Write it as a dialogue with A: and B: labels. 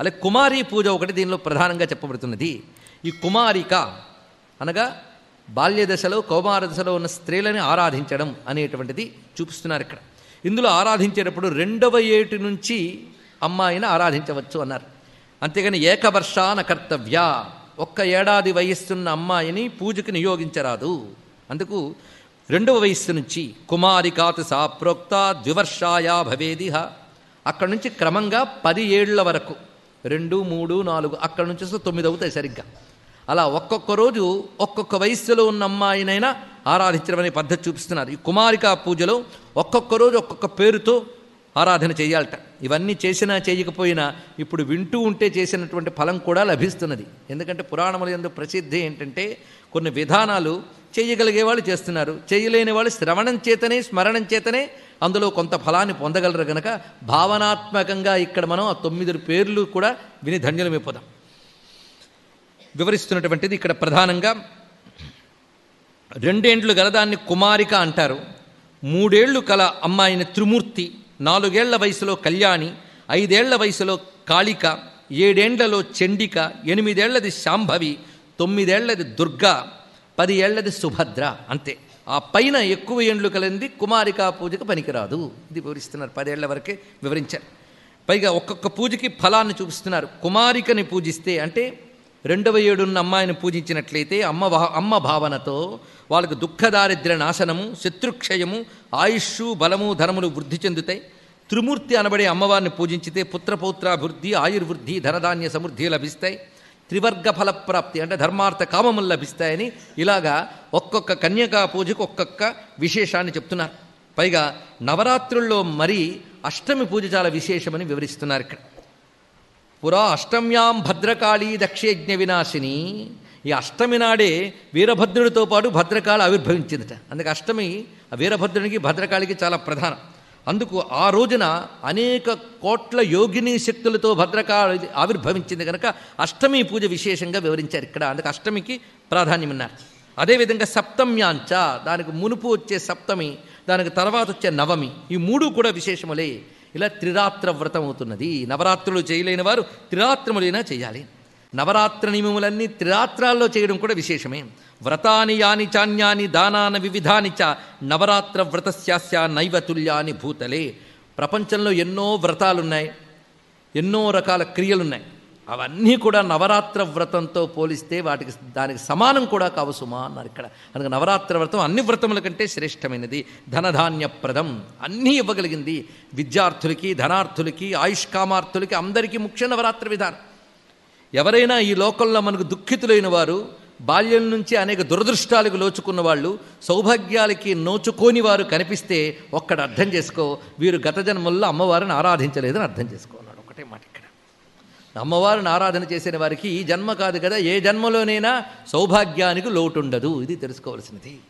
A: అలాగే కుమారి పూజ ఒకటి దీనిలో ప్రధానంగా చెప్పబడుతున్నది ఈ కుమారిక అనగా బాల్య దశలో కౌమార దశలో ఉన్న స్త్రీలని ఆరాధించడం అనేటువంటిది చూపిస్తున్నారు ఇక్కడ ఇందులో ఆరాధించేటప్పుడు రెండవ ఏటి నుంచి అమ్మాయిని ఆరాధించవచ్చు అన్నారు అంతేగాని ఏకవర్షాన కర్తవ్య ఒక్క ఏడాది వయస్సున్న అమ్మాయిని పూజకి నియోగించరాదు అందుకు రెండవ వయస్సు నుంచి కుమారికాత్ సా ప్రోక్త ద్వివర్షాయా భవేదిహ అక్కడి నుంచి క్రమంగా పది ఏళ్ల వరకు రెండు మూడు నాలుగు అక్కడ నుంచి వస్తే తొమ్మిది అవుతాయి సరిగ్గా అలా ఒక్కొక్క రోజు ఒక్కొక్క వయస్సులో ఉన్న అమ్మాయినైనా ఆరాధించడమనే పద్ధతి చూపిస్తున్నారు ఈ కుమారికా పూజలో ఒక్కొక్క రోజు ఒక్కొక్క పేరుతో ఆరాధన చేయాలట ఇవన్నీ చేసినా చేయకపోయినా ఇప్పుడు వింటూ ఉంటే చేసినటువంటి ఫలం కూడా లభిస్తున్నది ఎందుకంటే పురాణముల ఎందు ప్రసిద్ధి ఏంటంటే కొన్ని విధానాలు చేయగలిగే వాళ్ళు చేస్తున్నారు చేయలేని వాళ్ళు శ్రవణం చేతనే స్మరణం చేతనే అందులో కొంత ఫలాన్ని పొందగలరు కనుక భావనాత్మకంగా ఇక్కడ మనం ఆ తొమ్మిది పేర్లు కూడా విని ధన్యులమైపోదాం వివరిస్తున్నటువంటిది ఇక్కడ ప్రధానంగా రెండేండ్లు గలదాన్ని కుమారిక అంటారు మూడేళ్లు కల అమ్మాయిని త్రిమూర్తి నాలుగేళ్ల వయసులో కళ్యాణి ఐదేళ్ల వయసులో కాళిక ఏడేండ్లలో చండిక ఎనిమిదేళ్లది శాంభవి తొమ్మిదేళ్లది దుర్గా పది ఏళ్లది సుభద్ర అంతే ఆ పైన ఎక్కువ ఏండ్లు కలిగింది కుమారికా పూజకు పనికిరాదు ఇది వివరిస్తున్నారు పదేళ్ల వరకే వివరించారు పైగా ఒక్కొక్క పూజకి ఫలాన్ని చూపిస్తున్నారు కుమారికని పూజిస్తే అంటే రెండవ ఏడున్న అమ్మాయిని పూజించినట్లయితే అమ్మ అమ్మ భావనతో వాళ్ళకు దుఃఖ దారిద్ర్య నాశనము శత్రుక్షయము ఆయుష్ బలము ధనములు వృద్ధి చెందుతాయి త్రిమూర్తి అనబడే అమ్మవారిని పూజించితే పుత్రపౌత్రాభివృద్ధి ఆయుర్వృద్ధి ధనధాన్య సమృద్ధి లభిస్తాయి త్రివర్గ ఫలప్రాప్తి అంటే ధర్మార్థ కామములు లభిస్తాయని ఇలాగా ఒక్కొక్క కన్యకా పూజకు ఒక్కొక్క విశేషాన్ని చెప్తున్నారు పైగా నవరాత్రుల్లో మరీ అష్టమి పూజ చాలా విశేషమని వివరిస్తున్నారు ఇక్కడ పురా అష్టమ్యాం భద్రకాళీ దక్షయజ్ఞ వినాశిని ఈ అష్టమి నాడే వీరభద్రుడితో పాటు భద్రకాళ ఆవిర్భవించిందట అందుకే అష్టమి వీరభద్రునికి భద్రకాళికి చాలా ప్రధానం అందుకు ఆ రోజున అనేక కోట్ల యోగిని శక్తులతో భద్రకాళి ఆవిర్భవించింది కనుక అష్టమి పూజ విశేషంగా వివరించారు ఇక్కడ అందుకు అష్టమికి ప్రాధాన్యం ఉన్నారు అదేవిధంగా సప్తమ్యాంచ దానికి మునుపు వచ్చే సప్తమి దానికి తర్వాత వచ్చే నవమి ఈ మూడు కూడా విశేషములే ఇలా త్రిరాత్ర వ్రతం అవుతున్నది నవరాత్రులు చేయలేని వారు త్రిరాత్రములైనా చేయాలి నవరాత్ర నియమములన్నీ త్రిరాత్రాల్లో చేయడం కూడా విశేషమే వ్రతాని యాని చాన్యాని దానాన వివిధాని చ నవరాత్ర వ్రతస్యాస్య నైవతుల్యాని భూతలే ప్రపంచంలో ఎన్నో వ్రతాలున్నాయి ఎన్నో రకాల క్రియలున్నాయి అవన్నీ కూడా నవరాత్ర వ్రతంతో పోలిస్తే వాటికి దానికి సమానం కూడా కావసుమా అన్నారు ఇక్కడ అందుకే నవరాత్ర వ్రతం అన్ని వ్రతముల కంటే శ్రేష్టమైనది ధనధాన్యప్రదం అన్నీ ఇవ్వగలిగింది విద్యార్థులకి ధనార్థులకి ఆయుష్కామార్థులకి అందరికీ ముఖ్య నవరాత్ర విధానం ఎవరైనా ఈ లోకంలో మనకు దుఃఖితులైన వారు బాల్యం నుంచి అనేక దురదృష్టాలకు లోచుకున్న వాళ్ళు సౌభాగ్యాలకి నోచుకోని వారు కనిపిస్తే ఒక్కడ అర్థం చేసుకో వీరు గత జన్మల్లో అమ్మవారిని ఆరాధించలేదని అర్థం చేసుకున్నాడు ఒకటే మాట ఇక్కడ అమ్మవారిని ఆరాధన చేసిన వారికి ఈ జన్మ కాదు కదా ఏ జన్మలోనైనా సౌభాగ్యానికి లోటుండదు ఇది తెలుసుకోవాల్సినది